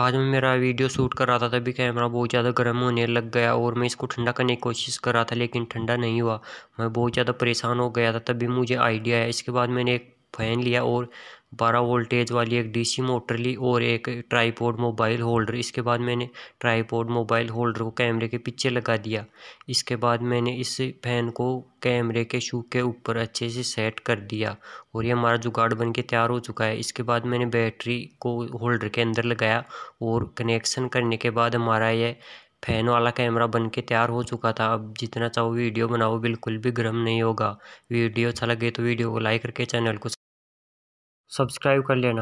आज मैं मेरा वीडियो शूट कर रहा था तभी कैमरा बहुत ज़्यादा गर्म होने लग गया और मैं इसको ठंडा करने की कोशिश कर रहा था लेकिन ठंडा नहीं हुआ मैं बहुत ज़्यादा परेशान हो गया था तभी मुझे आइडिया है इसके बाद मैंने एक फ़ैन लिया और बारह वोल्टेज वाली एक डीसी मोटर ली और एक ट्राईपोड मोबाइल होल्डर इसके बाद मैंने ट्राईपोड मोबाइल होल्डर को कैमरे के पीछे लगा दिया इसके बाद मैंने इस फ़ैन को कैमरे के शू के ऊपर अच्छे से सेट कर दिया और ये हमारा जुगाड़ बन के तैयार हो चुका है इसके बाद मैंने बैटरी को होल्डर के अंदर लगाया और कनेक्शन करने के बाद हमारा यह फैन वाला कैमरा बन के तैयार हो चुका था अब जितना चाहो वीडियो बनाओ बिल्कुल भी गर्म नहीं होगा वीडियो अच्छा लगे तो वीडियो को लाइक करके चैनल को सब्सक्राइब कर लेना